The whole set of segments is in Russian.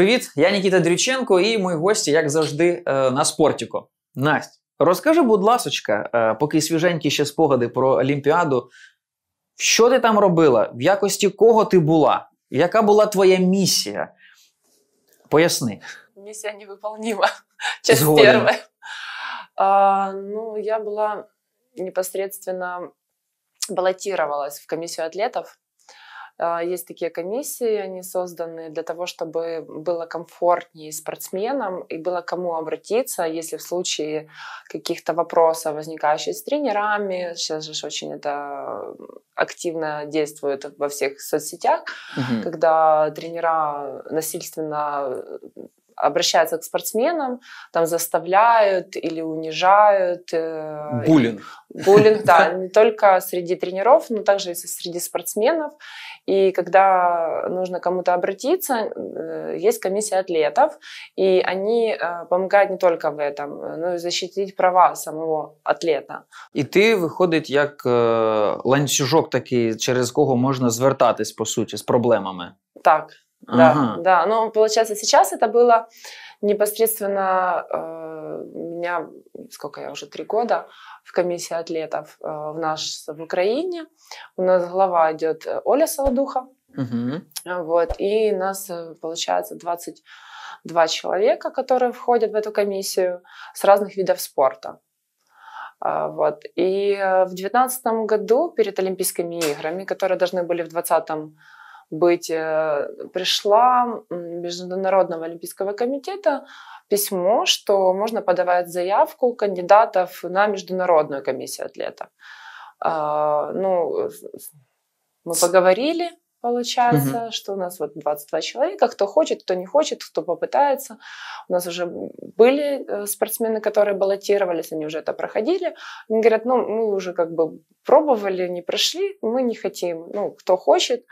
Привіт, я Нікіта Дрюченко і мої гості, як завжди, е, на спортіку. Настя, розкажи, будь ласочка, е, поки свіженькі ще спогади про Олімпіаду. Що ти там робила? В якості кого ти була? Яка була твоя місія? Поясни. Місія невыполнима. Часть Згоден. А, ну, я була непосредственно баллотировалась в комісію атлетів. А, есть такие комиссии, они созданы для того, чтобы было комфортнее спортсменам и было кому обратиться, если в случае каких-то вопросов, возникающих с тренерами, сейчас же очень это активно действует во всех соцсетях, угу. когда тренера насильственно обращаются к спортсменам, там заставляют или унижают. Э, буллинг. Буллинг, да, не только среди тренеров, но также и среди спортсменов. И когда нужно кому-то обратиться, э, есть комиссия атлетов, и они э, помогают не только в этом, но и защитить права самого атлета. И ты виходить как ланцюжок такий, через кого можно звертатись, по сути с проблемами. Так да, ага. да. Но получается сейчас это было непосредственно э, меня, сколько я уже три года в комиссии атлетов э, в наш в Украине. У нас глава идет э, Оля Солодуха. Угу. Вот, и нас, э, получается, 22 человека, которые входят в эту комиссию с разных видов спорта. Вот. И в 2019 году перед Олимпийскими играми, которые должны были в 2020 быть, э, пришла Международного олимпийского комитета письмо, что можно подавать заявку кандидатов на международную комиссию атлетов. А, ну, э, мы поговорили, получается, угу. что у нас вот 22 человека, кто хочет, кто не хочет, кто попытается. У нас уже были э, спортсмены, которые баллотировались, они уже это проходили. Они говорят, ну, мы уже как бы пробовали, не прошли, мы не хотим, ну, кто хочет.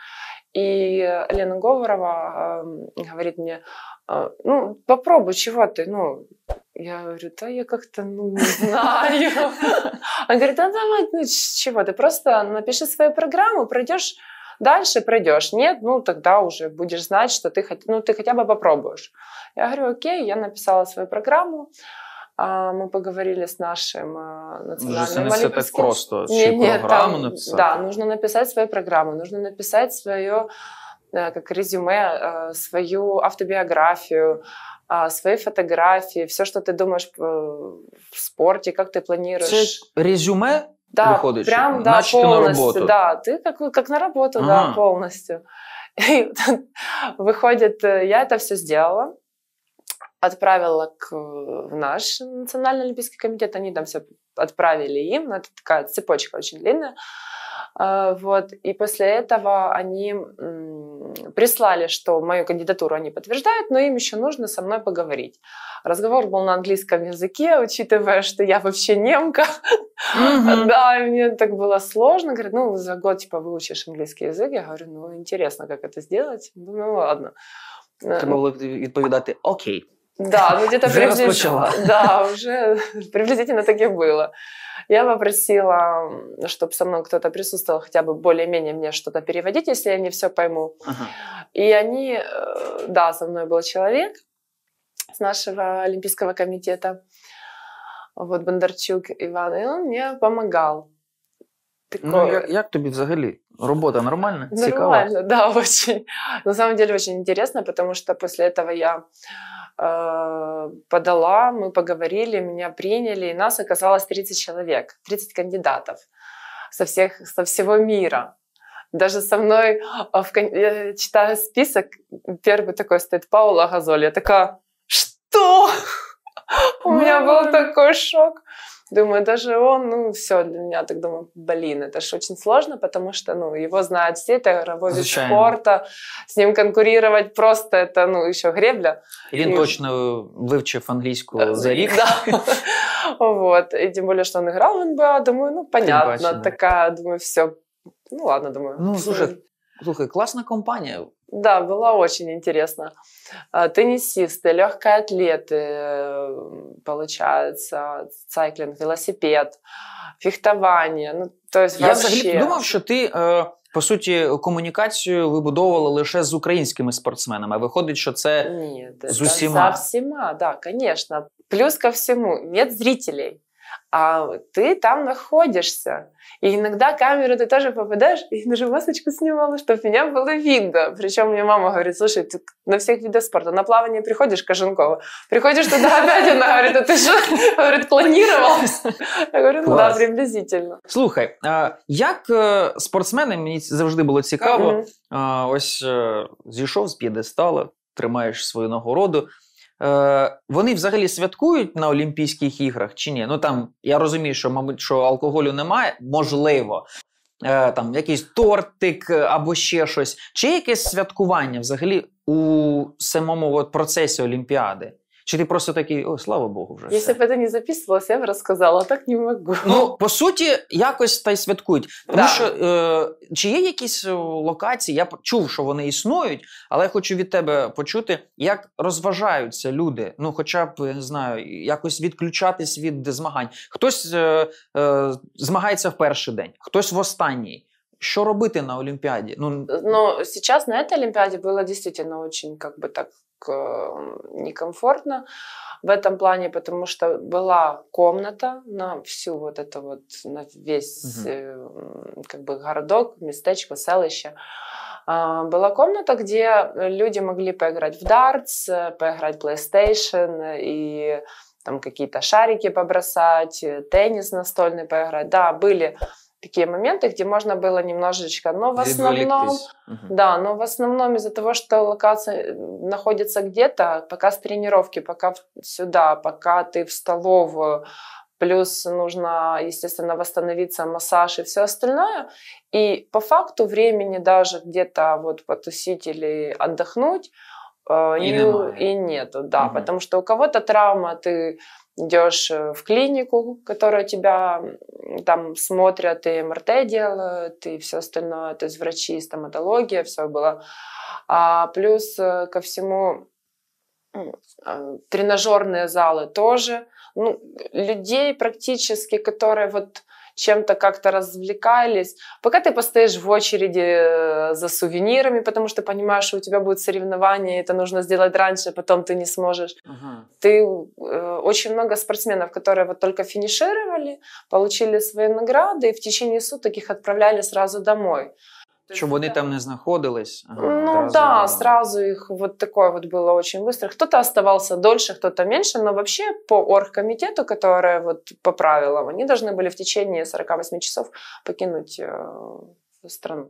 И Лена Говорова э, говорит мне, «Э, ну, попробуй, чего ты, ну, я говорю, да я как-то, ну, не знаю. Она говорит, да давай, ну, чего ты, просто напиши свою программу, пройдешь Дальше пройдешь. Нет, ну тогда уже будешь знать, что ты, ну, ты хотя бы попробуешь. Я говорю, окей, я написала свою программу. А, мы поговорили с нашим а, национальным Вже це не так просто, Не, не, програму там, написати? Да, нужно написать свою программу, нужно написать свое э, как резюме, э, свою автобиографию, а, свои фотографии, все, что ты думаешь э, в спорте, как ты планируешь. Це резюме да, виходить. Прям, да, Наче повністю, Да, ты как, ну, как на работу, ага. да, полностью. И выходит, э, я это все сделала, отправила к, в наш Национальный Олимпийский комитет, они там все отправили им, ну, это такая цепочка очень длинная. А, вот. И после этого они прислали, что мою кандидатуру они подтверждают, но им еще нужно со мной поговорить. Разговор был на английском языке, учитывая, что я вообще немка. Mm-hmm. Да, и мне так было сложно. Говорят, ну, за год, типа, выучишь английский язык. Я говорю, ну, интересно, как это сделать. ну, ладно. Ты э, могла відповідати «Окей». Да, ну где-то приблизительно. Да, уже приблизительно так и было. Я попросила, чтобы со мной кто-то присутствовал, хотя бы более-менее мне что-то переводить, если я не все пойму. Ага. И они, э, да, со мной был человек с нашего Олимпийского комитета, вот Бондарчук Иван, и он мне помогал. Ну, Такое... Ну, як, як тобі взагалі? Работа нормально? Нормально, Цікава? да, очень. На самом деле очень интересно, потому что после этого я Э, подала, мы поговорили, меня приняли, и нас оказалось 30 человек, 30 кандидатов со, всех, со всего мира. Даже со мной, э, в, я читаю список, первый такой стоит Паула Газоль, я такая, что? У меня был такой шок. Думаю, даже он, ну, все для меня, так думаю, блин, это же очень сложно, потому что, ну, его знают все, это игровой вид спорта, с ним конкурировать просто это, ну, еще гребля. И он ну, точно выучив английскую э, за рик. Да. вот, и тем более, что он играл в НБА, думаю, ну, понятно, такая, думаю, все, ну, ладно, думаю. Ну, слушай, слушай, классная компания, Да, было очень интересно. Теннисисты, легкие атлеты, э, получается, сайклинг, велосипед, фехтование. Ну, то есть Я вообще... взагалі думав, що ти, е, по суті, комунікацію вибудовувала лише з українськими спортсменами. Виходить, що це Ні, з усіма. Со всіма, да, звісно. Плюс ко всьому, нет зрителей, а ти там знаходишся. И иногда камеру ты тоже попадаешь, и даже масочку снимала, чтобы меня было видно. Причем мне мама говорит, слушай, ты на всех видах спорта, на плавание приходишь, Кожанкова, приходишь туда опять, она говорит, а ты что, говорит, планировалась? Я говорю, ну да, приблизительно. Слухай, як е, спортсмени, мені завжди було цікаво, ось е, зійшов з п'єдестала, тримаєш свою нагороду, Е, Вони взагалі святкують на Олімпійських іграх чи ні? Ну там я розумію, що мабуть, що алкоголю немає, можливо. Е, Там якийсь тортик е, або ще щось. Чи якесь святкування взагалі у самому от, процесі Олімпіади? Чи ти просто такий, о, слава Богу, вже. Если бы это не записывалось, я б розказала, а так не могу. Ну, по суті, якось та й святкують. Тому да. що е, чи є якісь е, локації, я чув, що вони існують, але я хочу від тебе почути, як розважаються люди. Ну, хоча б я не знаю, якось відключатись від змагань. Хтось е, е, змагається в перший день, хтось в останній. Что робити на Олимпиаде? Ну... Но ну, сейчас на этой Олимпиаде было действительно очень как бы так некомфортно в этом плане, потому что была комната на всю вот это вот, на весь угу. э, как бы городок, местечко, селище. Э, была комната, где люди могли поиграть в дартс, поиграть в PlayStation и там какие-то шарики побросать, теннис настольный поиграть. Да, были такие моменты, где можно было немножечко, но в основном, да, но в основном из-за того, что локация э, находится где-то, пока с тренировки, пока сюда, пока ты в столовую, плюс нужно, естественно, восстановиться, массаж и все остальное. И по факту времени даже где-то вот потусить или отдохнуть э, и, и, и нету, да, угу. потому что у кого-то травма, ты идешь э, в клинику, которая тебя там смотрят, и МРТ делают, и все остальное, то есть врачи, стоматология, все было. А плюс э, ко всему а, тренажерные залы тоже. Ну, людей практически, которые вот чем-то как-то развлекались. Пока ты постоишь в очереди э, за сувенирами, потому что понимаешь, что у тебя будет соревнование, это нужно сделать раньше, потом ты не сможешь. Угу. Ты э, очень много спортсменов, которые вот только финишировали, получили свои награды и в течение суток их отправляли сразу домой. Щоб вони там не знаходились? Ага, ну да, зразу їх вот такое вот было очень быстро. Кто-то оставался дольше, кто-то меньше, но вообще по оргкомітету, которое вот по правилам, они должны были в течение 48 часов покинути э, страну.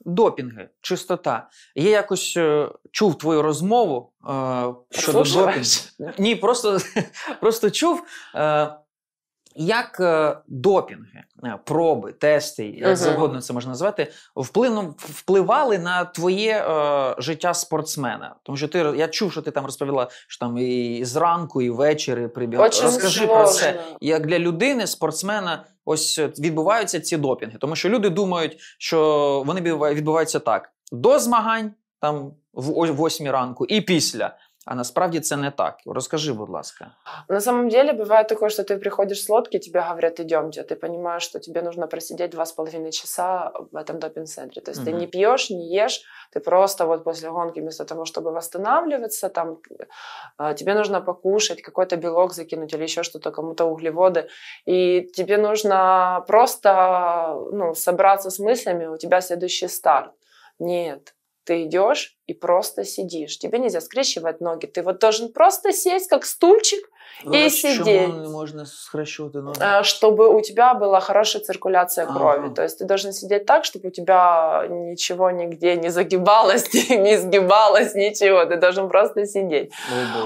Допінги, чистота. Я якось е, чув твою розмову е, щодо допінгу. Ні, просто просто чув. Е, як е, допінги, е, проби, тести, як uh-huh. завгодно це можна назвати, вплином ну, впливали на твоє е, життя спортсмена. Тому що ти я чув, що ти там розповіла, що там і зранку, і ввечері прибігла. Розкажи сложно. про це, як для людини, спортсмена. Ось е, відбуваються ці допінги, тому що люди думають, що вони відбуваються так: до змагань, там в 8 ранку, і після. А насправді це не так. Розкажи, будь ласка. На самом деле бывает такое, что ты приходишь с лодки, тебе говорят, идемте. Ты понимаешь, что тебе нужно просидеть два с половиной часа в этом допинг-центре. То есть угу. ты не пьешь, не ешь, ты просто вот после гонки вместо того, чтобы восстанавливаться, там э, тебе нужно покушать, какой-то белок закинуть или еще что-то, кому-то углеводы. И тебе нужно просто ну, собраться с мыслями, у тебя следующий старт. Нет, ты идешь и просто сидишь. Тебе нельзя скрещивать ноги. Ты вот должен просто сесть, как стульчик, ну, и сидеть. можно схращивать ноги? А, чтобы у тебя была хорошая циркуляция крови. То есть ты должен сидеть так, чтобы у тебя ничего нигде не загибалось, не сгибалось, ничего. Ты должен просто сидеть.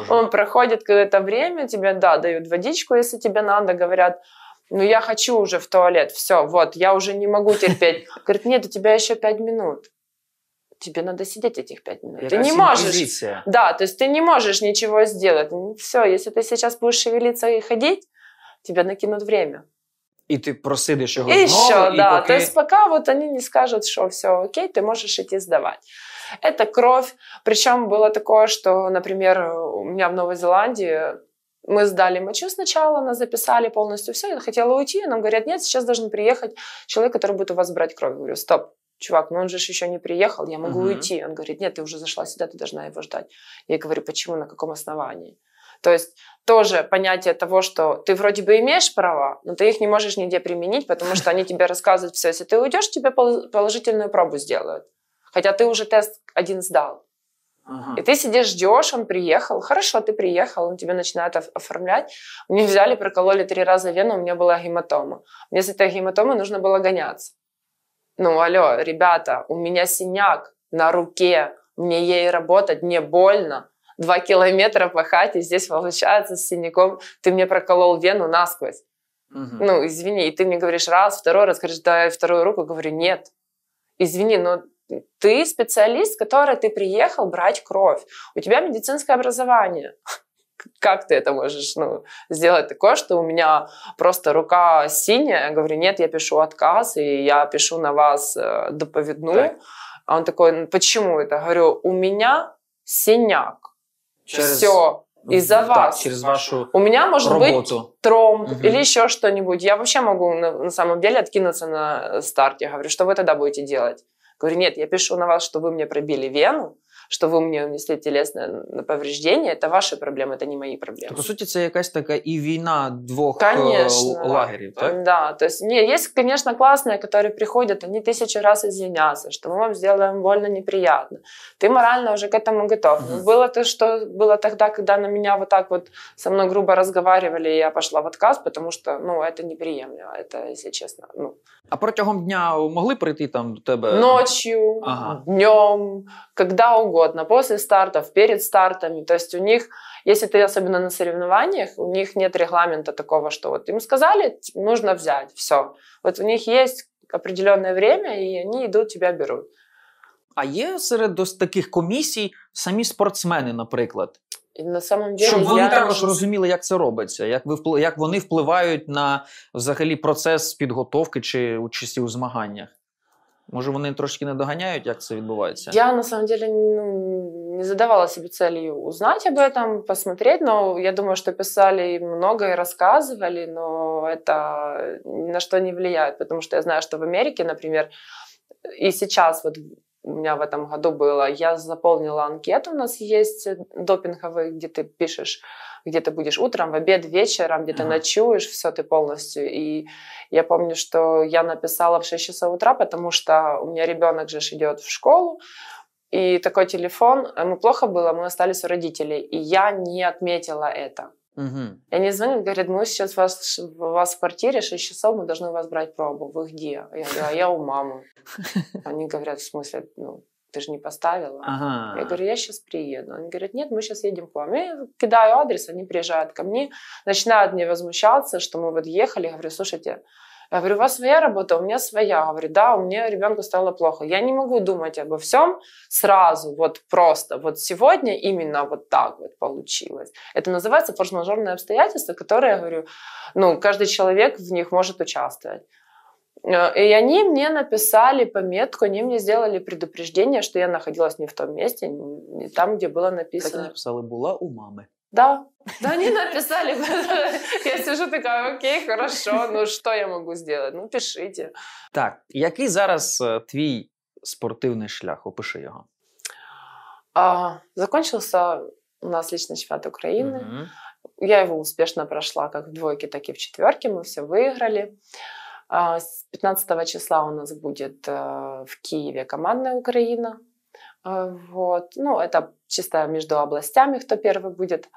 Он проходит какое-то время, тебе, да, дают водичку, если тебе надо, говорят, ну я хочу уже в туалет, все, вот, я уже не могу терпеть. Говорит, нет, у тебя еще пять минут тебе надо сидеть этих пять минут. Это ты не можешь. Да, то есть ты не можешь ничего сделать. Все, если ты сейчас будешь шевелиться и ходить, тебя накинут время. И ты просидишь его і знову, еще, і да. То есть пока вот они не скажут, что все окей, ты можешь идти сдавать, Это кровь. Причем было такое, что, например, у меня в Новой Зеландии мы сдали мочу сначала, нас записали полностью все, я хотела уйти, и нам говорят, нет, сейчас должен приехать человек, который будет у вас брать кровь. Я говорю, стоп, чувак, ну он же еще не приехал, я могу uh-huh. уйти. Он говорит, нет, ты уже зашла сюда, ты должна его ждать. Я говорю, почему, на каком основании? То есть тоже понятие того, что ты вроде бы имеешь права, но ты их не можешь нигде применить, потому что они тебе рассказывают все. Если ты уйдешь, тебе положительную пробу сделают. Хотя ты уже тест один сдал. Ага. И ты сидишь, ждешь, он приехал. Хорошо, ты приехал, он тебе начинает оформлять. Мне взяли, прокололи три раза вену, у меня была гематома. Мне с этой гематомой нужно было гоняться. Ну, алло, ребята, у меня синяк на руке, мне ей работать, не больно. Два километра по и здесь получается с синяком. Ты мне проколол вену насквозь. Угу. Ну, извини, и ты мне говоришь раз, второй раз, говоришь, да, вторую руку, говорю, нет. Извини, но ты специалист, который ты приехал брать кровь. У тебя медицинское образование как ты это можешь ну, сделать такое, что у меня просто рука синяя, я говорю, нет, я пишу отказ, и я пишу на вас э, доповедную. Так. А он такой, почему это? Говорю, у меня синяк. Через... Все. Из-за так, вас. Через вашу У меня может работу. быть тромб угу. или еще что-нибудь. Я вообще могу на, на самом деле откинуться на старте. Я говорю, что вы тогда будете делать? Говорю, нет, я пишу на вас, что вы мне пробили вену, що ви мені внесли тілесне повреждення, это ваши проблемы, это не мої проблеми. По суті, це якась такая и війна двух конечно. лагерів, так? Да, то есть, не, есть, конечно, классные, которые приходят, они тысячу раз извинятся, что мы вам сделаем больно, неприятно. Ты морально уже к этому готов. Угу. Было то, что было тогда, когда на меня вот так вот со мной грубо разговаривали, и я пошла в отказ, потому что, ну, это неприемлемо, это, если честно, ну. А протягом дня могли прийти там до тебе? Ночью, ага. днем, когда угодно. угодно, после стартов, перед стартами. То есть у них, если ты особенно на соревнованиях, у них нет регламента такого, что вот им сказали, нужно взять, все. Вот у них есть определенное время, и они идут, тебя берут. А є серед ось таких комісій самі спортсмени, наприклад. І на самом деле, Щоб вони я... також розуміли, як це робиться, як ви вплив... як вони впливають на взагалі процес підготовки чи участі у змаганнях. Може, вони трошки не доганяють, як це відбувається? Я на самом деле ну, не задавала себе целью узнать об этом, посмотреть, но я думаю, что писали много и рассказывали, но это ни на что не влияет, потому что я знаю, что в Америке, например, и сейчас вот у меня в этом году было. Я заполнила анкету, у нас есть э, допинговые, где ты пишешь, где ты будешь утром, в обед, вечером, где ты ночуешь, все ты полностью. И я помню, что я написала в 6 часов утра, потому что у меня ребенок же идет в школу, и такой телефон, ему э, ну, плохо было, мы остались у родителей, и я не отметила это. Угу. И они звонят, говорят, мы сейчас вас, вас в квартире 6 часов, мы должны у вас брать пробу. Вы где? Я говорю, а я у мамы. Они говорят, в смысле, ну, ты же не поставила. Ага. Я говорю, я сейчас приеду. Они говорят, нет, мы сейчас едем к вам. Я кидаю адрес, они приезжают ко мне, начинают мне возмущаться, что мы вот ехали. Я говорю, слушайте, я говорю, у вас своя работа, у меня своя. Говорю, да, у меня ребенку стало плохо. Я не могу думать обо всем сразу, вот просто. Вот сегодня именно вот так вот получилось. Это называется форс-мажорные обстоятельства, которые, я говорю, ну, каждый человек в них может участвовать. Э, и они мне написали пометку, они мне сделали предупреждение, что я находилась не в том месте, не там, где было написано. Так и была у мамы да, да, они написали. Я сижу такая, окей, хорошо, ну что я могу сделать? Ну, пишите. Так, який зараз твій спортивний шлях? Опиши його. А, Закончился у нас личный чемпионат Украины. Угу. Я его успешно прошла как в двойке, так и в четверке. Мы все выиграли. А, с 15 числа у нас будет а, в Киеве командная Украина. А, вот. Ну, это чисто между областями, кто первый будет.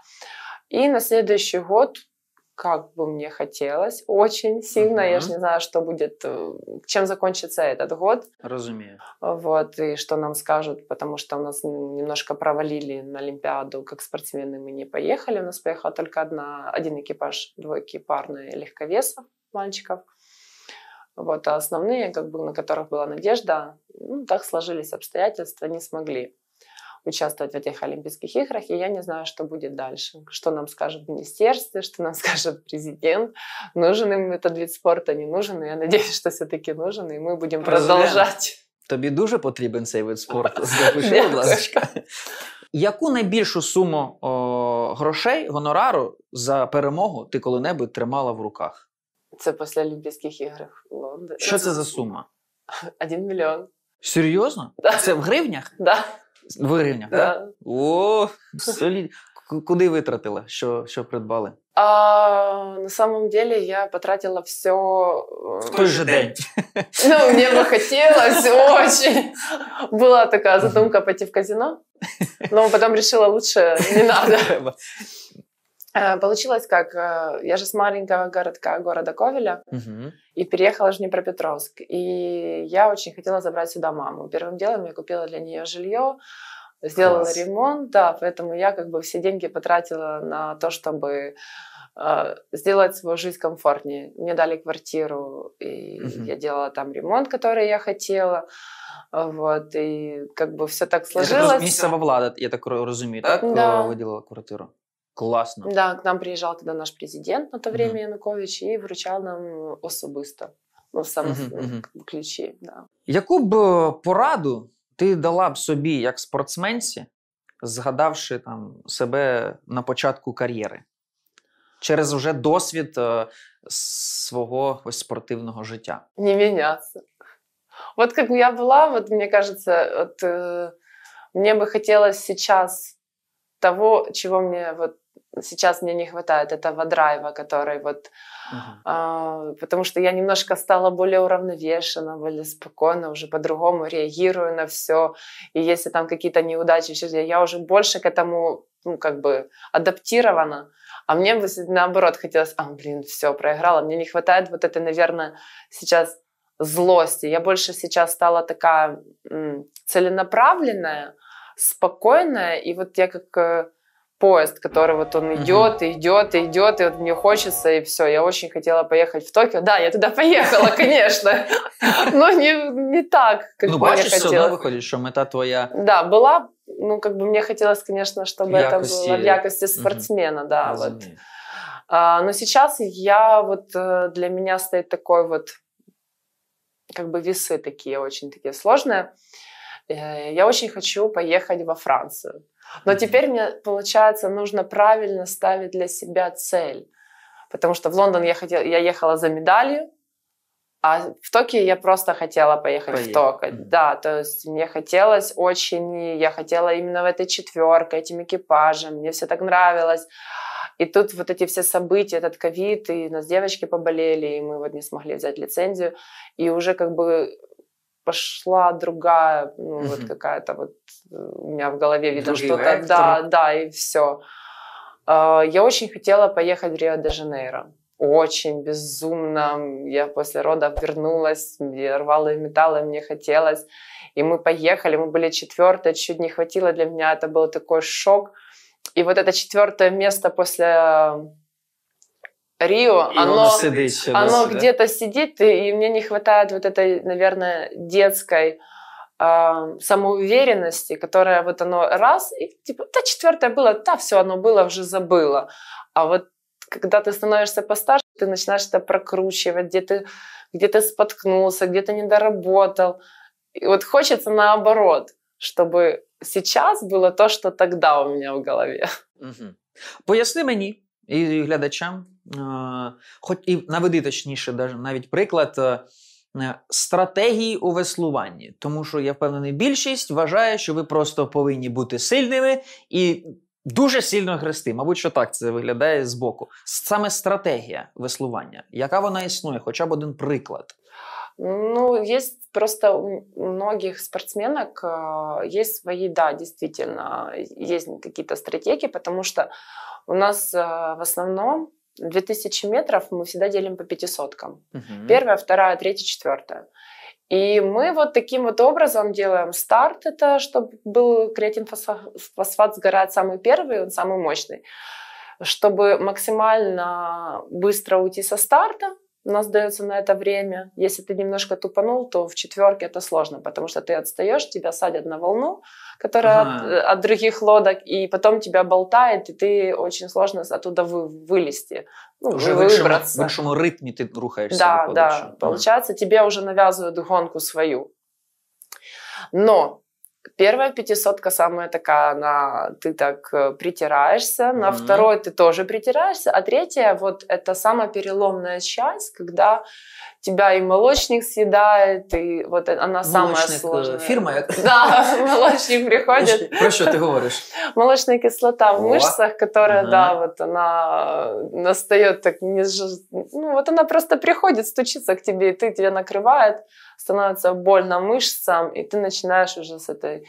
И на следующий год как бы мне хотелось, очень сильно. Uh-huh. Я же не знаю, что будет, э, чем закончится этот год. Разумею. Вот, и что нам скажут, потому что у нас немножко провалили на Олимпиаду, как спортсмены мы не поехали. У нас поехал только одна, один экипаж, двойки парные легковеса мальчиков. Вот, а основные, как бы, на которых была надежда, ну, так сложились обстоятельства, не смогли. участвовать в этих Олимпийских играх, и я не знаю, что будет дальше. Что нам скажет министерство, что нам скажет президент, нужен им этот вид спорта, не нужен, я надеюсь, что все-таки нужен, и мы будем Президент. продовжати. Тобі дуже потрібен цей вид спорту. Запиши, будь ласка. Яку найбільшу суму о, грошей, гонорару за перемогу ти коли-небудь тримала в руках? Це після Олімпійських ігор в Лондоні. Що це за сума? Один мільйон. Серйозно? Да. Це в гривнях? Так. Да. Вирівняв, так? Да. О, солід. Куди витратила? Що що придбали? А, На самом деле я потратила все э, в той же день. Ну, мне бы хотелось очень. Была такая задумка пойти в казино, но потом решила лучше не надо. Э, получилось как, э, я же с маленького городка, города Ковеля, угу. и переехала в Днепропетровск. И я очень хотела забрать сюда маму. Первым делом я купила для нее жилье, сделала Класс. ремонт, да, поэтому я как бы все деньги потратила на то, чтобы э, сделать свою жизнь комфортнее. Мне дали квартиру, и угу. я делала там ремонт, который я хотела. Вот, и как бы все так сложилось. Это місцева влада, я так разумею, так? Да. Э, Виділила квартиру. Класно. Да, к нам приїжджав тоді наш президент на то время mm-hmm. Янукович і вручав нам особисто ну, саме mm-hmm. ключі. Да. Яку б е, пораду ти дала б собі як спортсменці, згадавши там себе на початку кар'єри через вже досвід е, свого ось спортивного життя? Не мінятися. Вот как я була, вот мне кажется, вот, э, мне бы хотелось сейчас того, чого мені. вот сейчас мне не хватает этого драйва, который вот, uh-huh. а, потому что я немножко стала более уравновешена, более спокойно, уже по-другому реагирую на все, и если там какие-то неудачи, я уже больше к этому, ну, как бы адаптирована, а мне бы наоборот хотелось, а, блин, все, проиграла, мне не хватает вот этой, наверное, сейчас злости, я больше сейчас стала такая м- целенаправленная, спокойная, и вот я как э, поезд, который вот он идет, и идет, и идет, и вот мне хочется, и все. Я очень хотела поехать в Токио. Да, я туда поехала, конечно, но не, не так, как ну, бы бачиш, я хотела. все одно виходить, что мета твоя. Да, была, ну, как бы мне хотелось, конечно, чтобы якости... это было в якости спортсмена, угу. да, Разумею. вот. А, но сейчас я вот, э, для меня стоит такой вот, как бы весы такие очень такие сложные. Э, я очень хочу поехать во Францию. Но теперь мне, получается, нужно правильно ставить для себя цель. Потому что в Лондон я, хотела, я ехала за медалью, а в Токио я просто хотела поехать Поехали. в Токио. Mm-hmm. Да, то есть мне хотелось очень, я хотела именно в этой четверке, этим экипажем, мне все так нравилось. И тут вот эти все события, этот ковид, и у нас девочки поболели, и мы вот не смогли взять лицензию. И уже как бы пошла другая, ну, угу. вот какая-то вот э, у меня в голове видно что-то. Да, да, и все. А, я очень хотела поехать в Рио-де-Жанейро. Очень безумно. Я после родов вернулась, я рвала и металла, мне хотелось. И мы поехали, мы были четвертые, чуть не хватило для меня, это был такой шок. И вот это четвертое место после Рио, и оно, оно где-то сидит, и, мне не хватает вот этой, наверное, детской э, самоуверенности, которая вот оно раз, и типа, да, четвертое было, да, все, оно было, уже забыла. А вот когда ты становишься постарше, ты начинаешь это прокручивать, где ты, где ты споткнулся, где ты недоработал. И вот хочется наоборот, чтобы сейчас было то, что тогда у меня в голове. Угу. Поясни мені и глядачам, Е, хоч і наведи точніше, навіть приклад е, е, стратегії у веслуванні, тому що я впевнений, більшість вважає, що ви просто повинні бути сильними і дуже сильно грести. Мабуть, що так це виглядає з боку. Саме стратегія веслування, яка вона існує, хоча б один приклад. Ну, есть просто у многих спортсменок э, есть свои, да, действительно, есть какие-то стратегии, потому что у нас э, в основном 2000 метров мы всегда делим по пятисоткам. Угу. Первая, вторая, третья, четвертая. И мы вот таким вот образом делаем старт, это чтобы был креатин фосфат сгорает самый первый, он самый мощный, чтобы максимально быстро уйти со старта, у нас дается на это время. Если ты немножко тупанул, то в четверке это сложно, потому что ты отстаешь, тебя садят на волну, которая ага. от, от других лодок, и потом тебя болтает, и ты очень сложно оттуда вы, вылезти. Ну, уже вы, выбраться. в іншому ритме ты рухаешься. Да, да. Ага. Получается, тебе уже навязывают гонку свою. Но Первая пятисотка самая такая, она, ты так э, притираешься, mm-hmm. на второй ты тоже притираешься, а третья вот это самая переломная часть, когда тебя и молочник съедает, и вот э, она самая молочник э, сложная. фирма? Да, молочник приходит. Про что ты говоришь? Молочная кислота в мышцах, которая, да, вот она настает так, ну вот она просто приходит, стучится к тебе, и ты, тебя накрывает становится больно мышцам, и ты начинаешь уже с этой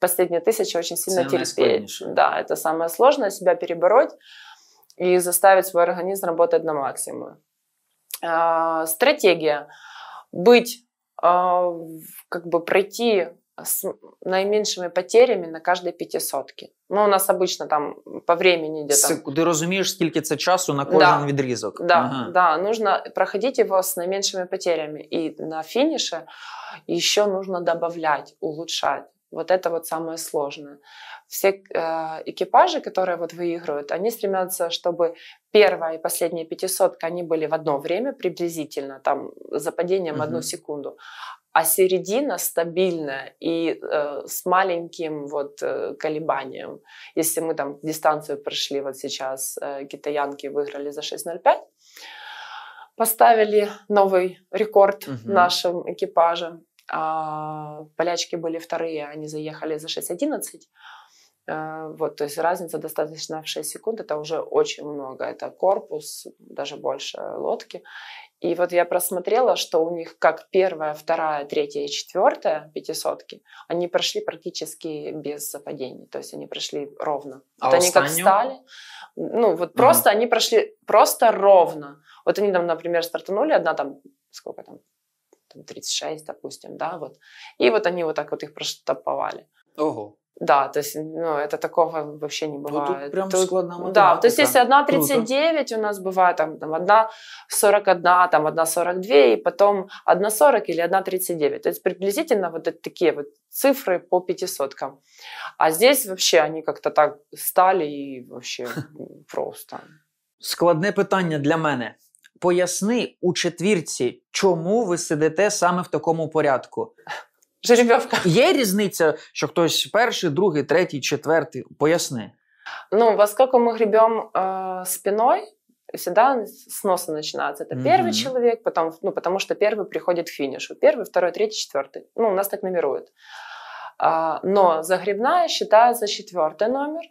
последней тысячи очень сильно терпеть. Да, это самое сложное, себя перебороть и заставить свой организм работать на максимум. А, стратегия. Быть, а, как бы пройти с наименьшими потерями на кожній п'ятисотки. Ну, у нас обычно там по времени где-то. Ти розумієш, скільки це часу на каждом да. відрізок. Да, ага. да, нужно проходить его с наименьшими потерями. И на финише еще нужно добавлять, улучшать. Вот это вот самое сложное. Все э, экипажи, которые вот выигрывают, они стремятся, чтобы первая и последняя пятисотка, они были в одно время приблизительно, там за падением угу. одну секунду а середина стабильная и э, с маленьким вот э, колебанием. Если мы там дистанцию прошли вот сейчас, э, китаянки выиграли за 6.05, поставили новый рекорд угу. нашим экипажем. А, полячки были вторые, они заехали за 6.11. Э, вот, то есть разница достаточно в 6 секунд, это уже очень много, это корпус, даже больше лодки. И вот я просмотрела, что у них как первая, вторая, третья и четвертая пятисотки, они прошли практически без падений, то есть они прошли ровно. А вот они как стали, ну вот угу. просто они прошли просто ровно. Вот они там, например, стартанули, одна там, сколько там, там 36, допустим, да, вот. И вот они вот так вот их проштамповали. Ого. Да, то есть, ну, это такого вообще не бывает. Ну, тут прям тут, складная математика. Да, то есть, если 1,39 ну, у нас бывает, там, там 1,41, там 1,42, и потом 1,40 или 1,39. То есть, приблизительно вот это, такие вот цифры по пятисоткам. А здесь вообще они как-то так стали и вообще просто. Складне питання для мене. Поясни у четвірці, чому ви сидите саме в такому порядку? жеребьовка. Є різниця, що хтось перший, другий, третій, четвертий. Поясни. Ну, поскольку мы гребем э, а, спиной, всегда с носа начинается. Это mm-hmm. первый человек, потом, ну, потому что первый приходит к финишу. Первый, второй, третий, четвертый. Ну, у нас так номеруют. А, но загребная считается четвертый номер,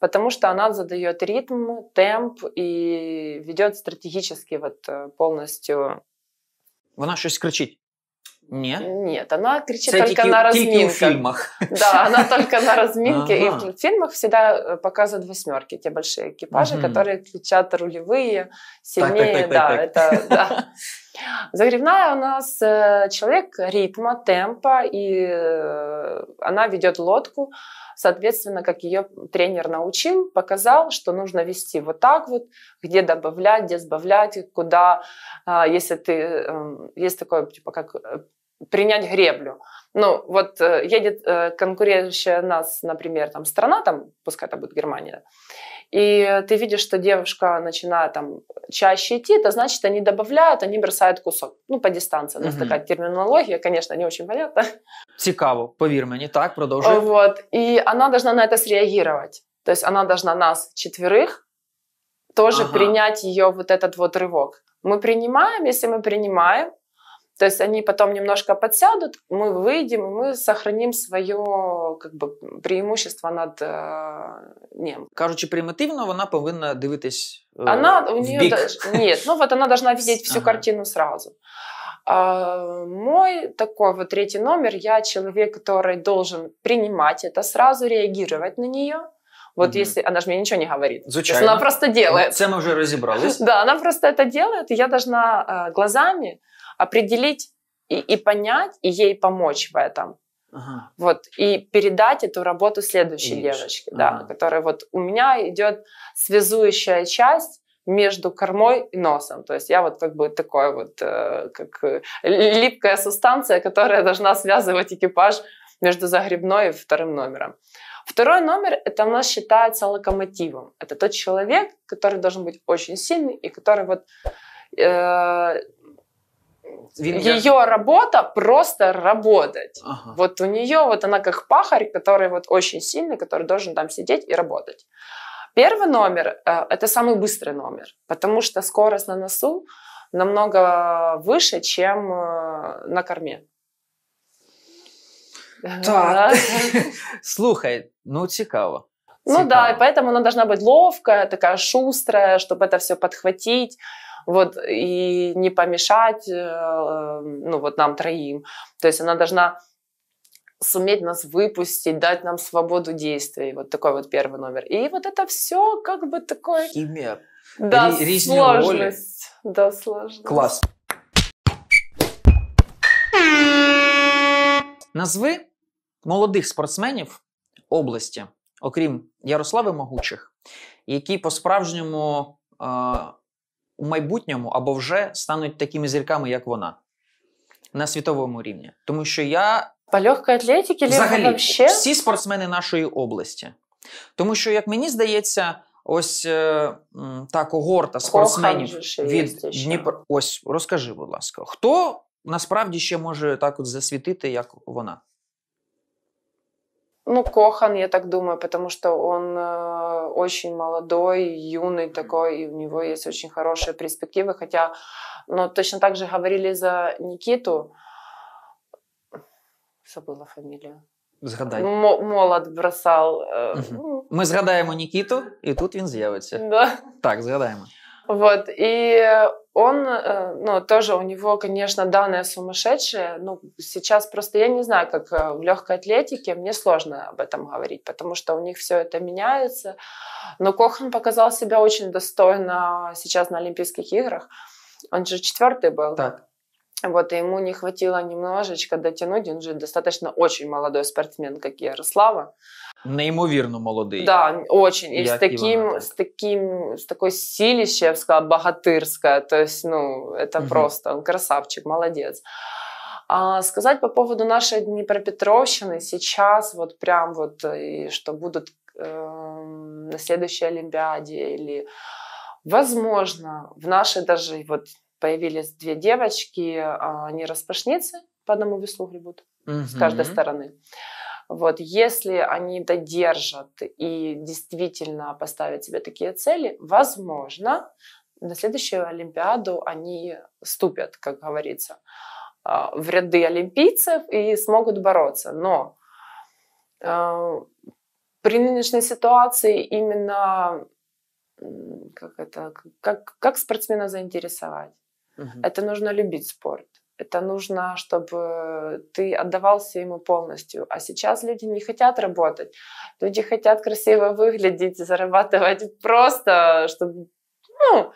потому что она задает ритм, темп и ведет стратегически вот э, полностью. что-то кричить. Нет? Нет, она кричит Кстати, только на разминках. в фильмах. Да, она только на разминке. И в фильмах всегда э, показывают восьмерки, те большие экипажи, которые кричат рулевые, сильнее. Да, это... Загревная у нас э, человек ритма, темпа, и э, она ведет лодку, соответственно, как ее тренер научил, показал, что нужно вести вот так вот, где добавлять, где сбавлять, куда, а, если ты, эм, есть такое, типа, как принять греблю. Ну, вот э, едет э, конкурирующая нас, например, там страна, там, пускай это будет Германия, и ты видишь, что девушка начинает там чаще идти, это значит, они добавляют, они бросают кусок. Ну, по дистанции. У нас угу. такая терминология, конечно, не очень понятна. Цікаво, повір мені, так, продолжи. Вот. И она должна на это среагировать. То есть она должна нас четверых тоже ага. принять ее вот этот вот рывок. Мы принимаем, если мы принимаем, то есть они потом немножко подсядут, мы выйдем, и мы сохраним свое как бы преимущество над э, ним. Короче, примитивно вона повинна дивитись. Она у нее даже, нет, ну вот она должна видеть всю ага. картину сразу. А, мой такой вот третий номер, я человек, который должен принимать это, сразу реагировать на нее. Вот угу. если она же мне ничего не говорит, Звучайно. она просто делает. Це ми вже розібрались. Да, она просто это делает, и я должна э, глазами определить и, и понять, и ей помочь в этом. Ага. Вот, и передать эту работу следующей Видишь. девочке, ага. да, которая вот у меня идет связующая часть между кормой и носом. То есть я вот как бы такой вот, э, как э, липкая субстанция, которая должна связывать экипаж между загребной и вторым номером. Второй номер – это у нас считается локомотивом. Это тот человек, который должен быть очень сильный и который вот э, ее работа просто работать. Ага. Вот у нее, вот она как пахарь, который вот очень сильный, который должен там сидеть и работать. Первый номер э, – это самый быстрый номер, потому что скорость на носу намного выше, чем э, на корме. Так. Слухай, ну цікаво. Ну да, и поэтому она должна быть ловкая, такая шустрая, чтобы это все подхватить вот, и не помешать, э, ну, вот нам троим. То есть она должна суметь нас выпустить, дать нам свободу действий. Вот такой вот первый номер. И вот это все как бы такой... Химия. Да, Ри- сложность. Роли. Да, сложность. Класс. Назви молодих спортсменів області, окрім Ярослави Могучих, які по-справжньому е, у майбутньому або вже стануть такими зірками, як вона на світовому рівні. Тому що я По легкій атлетиці взагалі вообще? всі спортсмени нашої області. Тому що, як мені здається, ось е, та когорта спортсменів Коханджі від Дніпро, Ось розкажи, будь ласка, хто насправді ще може так от засвітити, як вона? Ну, Кохан, я так думаю, потому что он э, очень молодой, юный такой, и у него есть очень хорошие перспективы. Хотя, но точно так же говорили за Никиту. Забыла фамилию. Згадай. М- молод бросал. Э, угу. Ну. Ми згадаємо Нікіту, і тут он з'явиться. Да. Так, згадаємо. Вот, и он, э, ну, тоже у него, конечно, данные сумасшедшие. Ну, сейчас просто я не знаю, как э, в легкой атлетике, мне сложно об этом говорить, потому что у них все это меняется. Но Кохан показал себя очень достойно сейчас на Олимпийских играх. Он же четвертый был. Так. Вот, и ему не хватило немножечко дотянуть. Он же достаточно очень молодой спортсмен, как Ярослава. Неймовірно молодий. Да, очень. И Як с таким, Івана, так. с таким, с такой силищей, я бы сказала, богатырская. То есть, ну, это угу. просто, он красавчик, молодец. А сказать по поводу нашей Днепропетровщины сейчас, вот прям вот, э, и что будут э, на следующей Олимпиаде или, возможно, в нашей даже вот появились две девочки, а они распашницы по одному веслу гребут угу. с каждой стороны. Вот, если они додержат и действительно поставят себе такие цели, возможно, на следующую Олимпиаду они ступят, как говорится, а, в ряды олимпийцев и смогут бороться. Но э, а, при нынешней ситуации именно как это, как, как спортсмена заинтересовать? Угу. Это нужно любить спорт. Это нужно, чтобы ты отдавался ему полностью. А сейчас люди не хотят работать. Люди хотят красиво выглядеть, зарабатывать просто, чтобы... Ну,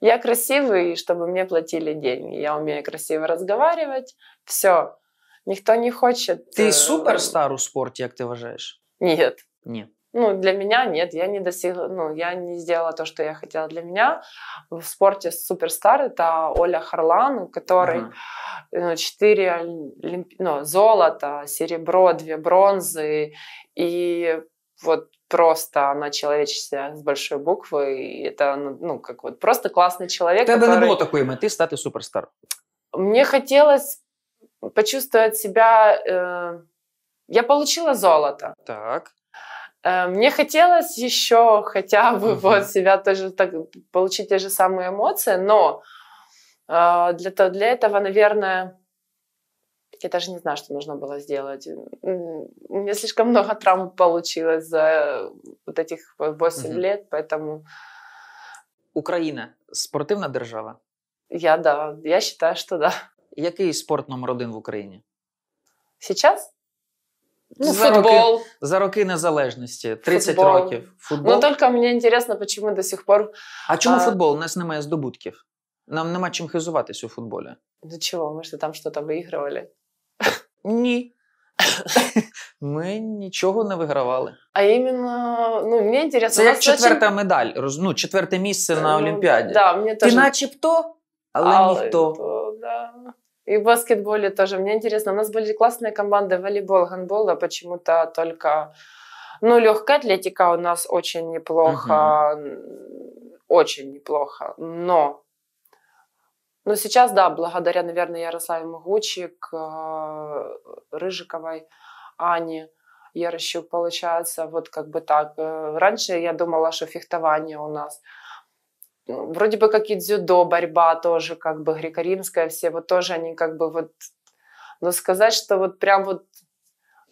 я красивый, чтобы мне платили деньги. Я умею красиво разговаривать. Все. Никто не хочет. Ты э, суперстар у спорте, как ты вважаєш? Нет. Нет. Ну, для меня нет, я не достигла, ну, я не сделала то, что я хотела для меня. В спорте суперстар это Оля Харлан, который uh-huh. 4 э, олимпи... ну, золото, серебро, 2 бронзы, и вот просто она человеческая с большой буквы, и это, ну, ну как вот, просто классный человек, Тебе который... не было такої мети стать суперстар? Мне хотелось почувствовать себя... Э... Я получила золото. Так. Э, мне хотелось еще хотя бы вот себя тоже так получить те же самые эмоции, но э, для, для этого, наверное, я даже не знаю, что нужно было сделать. У меня слишком много травм получилось за вот этих 8 угу. лет, поэтому... Украина спортивная держава? Я да, я считаю, что да. Який спорт номер один в Украине? Сейчас? ну, за, футбол. Роки, за роки незалежності, 30 футбол. років. Футбол. Ну, тільки мені цікаво, чому до сих пор. А чому а... футбол? У нас немає здобутків. Нам нема чим хизуватися у футболі. До чого? Ми ж там щось виігрували? Ні. Ми нічого не вигравали. А іменно, ну мені інтересно. Це як четверта очень... медаль, роз... ну, четверте місце на ну, Олімпіаді. Да, мені Ти начебто, але, але ніхто. То, да. И в баскетболе тоже. Мне интересно, у нас были классные команды волейбол, гандбол, а почему-то только... Ну, легкая атлетика у нас очень неплохо, угу. очень неплохо, но... Но сейчас, да, благодаря, наверное, Ярославу Могучи, к э, Рыжиковой, Ане, Ярощук, получается, вот как бы так. Э, раньше я думала, что фехтование у нас – вроде бы как и дзюдо, борьба тоже, как бы греко-римская, все вот тоже они как бы вот, но сказать, что вот прям вот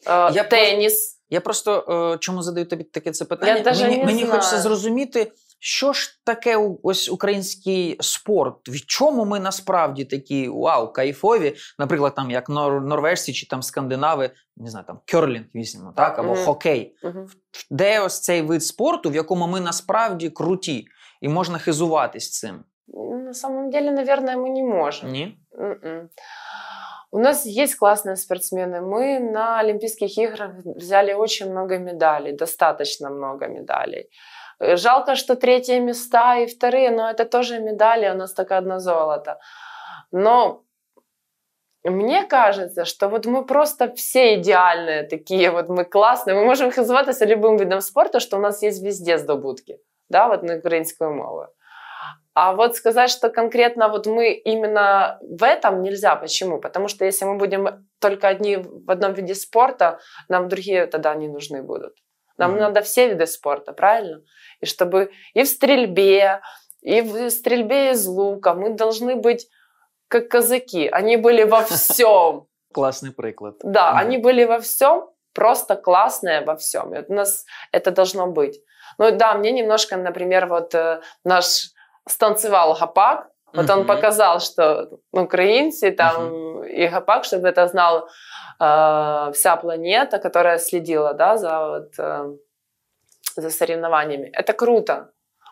э, я теніс. Про... Я просто е, э, чому задаю тобі таке це питання? Я даже мені не мені знаю. хочеться зрозуміти, що ж таке ось український спорт? В чому ми насправді такі вау, кайфові? Наприклад, там як нор- норвежці чи там скандинави, не знаю, там керлінг візьмемо, так або mm-hmm. хокей. Mm-hmm. Де ось цей вид спорту, в якому ми насправді круті? і можна хизуватись цим? На самом деле, наверное, мы не можем. Не? Mm-mm. М-м. У нас есть классные спортсмены. Мы на Олимпийских играх взяли очень много медалей, достаточно много медалей. Жалко, что третьи места и вторые, но это тоже медали, у нас только одно золото. Но мне кажется, что вот мы просто все идеальные такие, вот мы классные, мы можем хизоваться любым видом спорта, что у нас есть везде здобудки да, вот на украинскую мову. А вот сказать, что конкретно вот мы именно в этом нельзя. Почему? Потому что если мы будем только одни в одном виде спорта, нам другие тогда не нужны будут. Нам mm-hmm. надо все виды спорта, правильно? И чтобы и в стрельбе, и в стрельбе из лука мы должны быть как казаки. Они были во всем. Классный приклад. Да, они были во всем, просто классные во всем. И у нас это должно быть. Ну да, мне немножко, например, вот э, наш станцевал Гапак, вот он показал, что украинцы там mm-hmm. и Гапак, чтобы это знал э, вся планета, которая следила, да, за вот э, за соревнованиями. Это круто.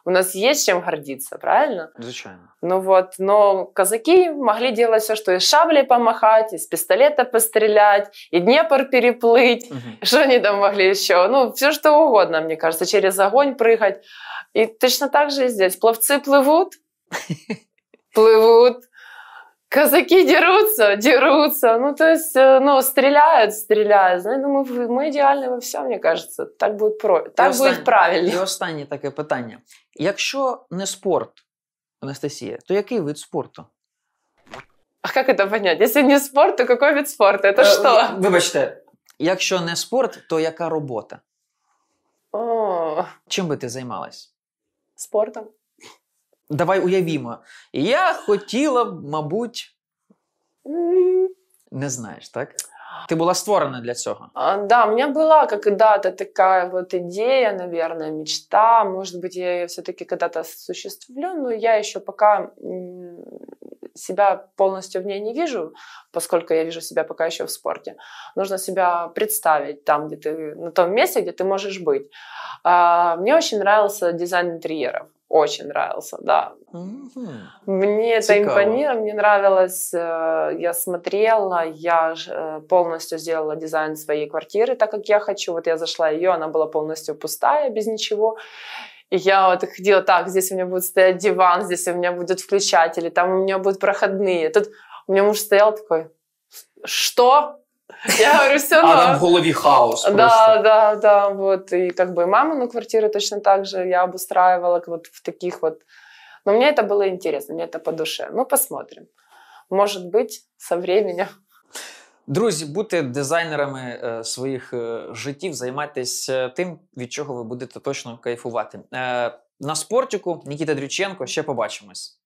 У нас есть чем гордиться, правильно? Звичайно. Ну вот, но казаки могли делать все, что и шаблей помахать, из пистолета пострелять, и Днепр переплыть, угу. что они там могли еще? Ну, все что угодно, мне кажется, через огонь прыгать. И точно так же и здесь. Пловцы плывут, плывут, казаки дерутся, дерутся, ну, то есть, э, ну, стреляют, стреляют. Ну, я мы ідеальні во всем, мне кажется, Так будет про так останнє, буде правильно. І останнє таке питання: якщо не спорт, Анастасія, то який вид спорту? А як це понять? Якщо не спорт, то який вид спорту? Це що? Э, Вибачте, якщо не спорт, то яка робота? О. Чим би ти займалась? Спортом давай уявимо. я хотіла б, мабуть, не знаєш, так? Ты была створена для цього? А, да, у меня была когда-то такая вот идея, наверное, мечта. Может быть, я ее все-таки когда-то осуществлю, но я еще пока себя полностью в ней не вижу, поскольку я вижу себя пока еще в спорте. Нужно себя представить там, где ты, на том месте, где ты можешь быть. А, мне очень нравился дизайн интерьеров очень нравился, да. Mm-hmm. Мне Цикаво. это импонировало, мне нравилось, э, я смотрела, я э, полностью сделала дизайн своей квартиры так, как я хочу. Вот я зашла ее, она была полностью пустая, без ничего. И я вот ходила, так, здесь у меня будет стоять диван, здесь у меня будут включатели, там у меня будут проходные. Тут у меня муж стоял такой, что? Я говорю, все равно. Она в голові хаос просто. Да, да, Вот. И как бы мамину квартиру точно так же я обустраивала вот в таких вот... Но мне это было интересно, мне это по душе. Ну, посмотримо. Может быть, со временем. Друзі, бути дизайнерами е, своїх е, життів, займайтеся е, тим, від чого ви будете точно кайфувати. Е, на спортіку Нікіта Дрюченко ще побачимось.